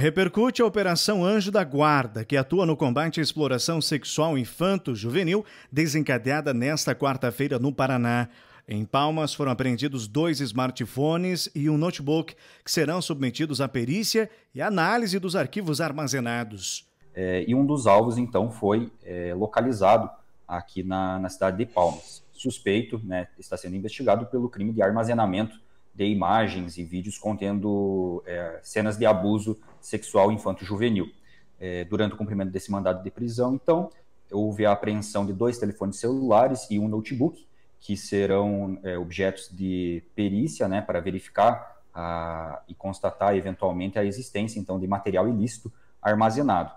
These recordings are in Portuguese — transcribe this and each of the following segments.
Repercute a Operação Anjo da Guarda, que atua no combate à exploração sexual infanto-juvenil, desencadeada nesta quarta-feira no Paraná. Em Palmas foram apreendidos dois smartphones e um notebook, que serão submetidos à perícia e análise dos arquivos armazenados. É, e um dos alvos, então, foi é, localizado aqui na, na cidade de Palmas. Suspeito, né, está sendo investigado pelo crime de armazenamento de imagens e vídeos contendo é, cenas de abuso sexual infanto-juvenil é, durante o cumprimento desse mandado de prisão. Então, houve a apreensão de dois telefones celulares e um notebook, que serão é, objetos de perícia né, para verificar a, ah, e constatar eventualmente a existência então de material ilícito armazenado.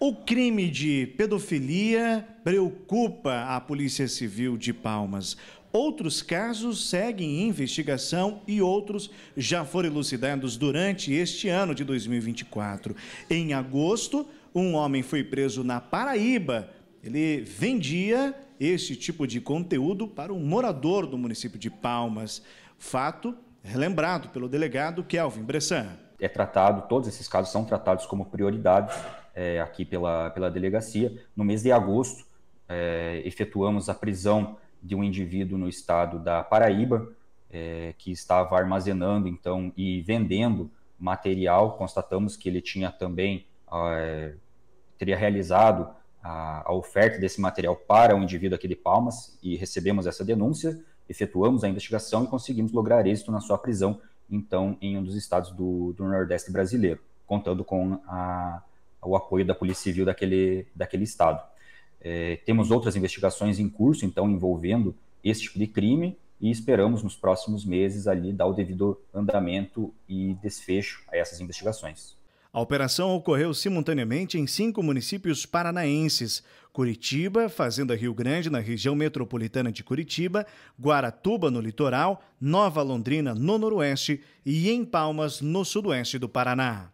O crime de pedofilia preocupa a Polícia Civil de Palmas. Outros casos seguem em investigação e outros já foram elucidados durante este ano de 2024. Em agosto, um homem foi preso na Paraíba. Ele vendia esse tipo de conteúdo para um morador do município de Palmas. Fato relembrado pelo delegado Kelvin Bressan. É tratado, todos esses casos são tratados como prioridades é, aqui pela, pela delegacia. No mês de agosto, é, efetuamos a prisão de um indivíduo no estado da Paraíba, é, que estava armazenando então e vendendo material. Constatamos que ele tinha também é, teria realizado a, a oferta desse material para um indivíduo aqui de Palmas e recebemos essa denúncia, efetuamos a investigação e conseguimos lograr êxito na sua prisão, então, em um dos estados do, do Nordeste brasileiro, contando com a o apoio da Polícia Civil daquele, daquele estado. É, temos outras investigações em curso, então, envolvendo esse tipo de crime e esperamos nos próximos meses ali dar o devido andamento e desfecho a essas investigações. A operação ocorreu simultaneamente em cinco municípios paranaenses: Curitiba, Fazenda Rio Grande, na região metropolitana de Curitiba, Guaratuba, no litoral, Nova Londrina, no noroeste e em Palmas, no sudoeste do Paraná.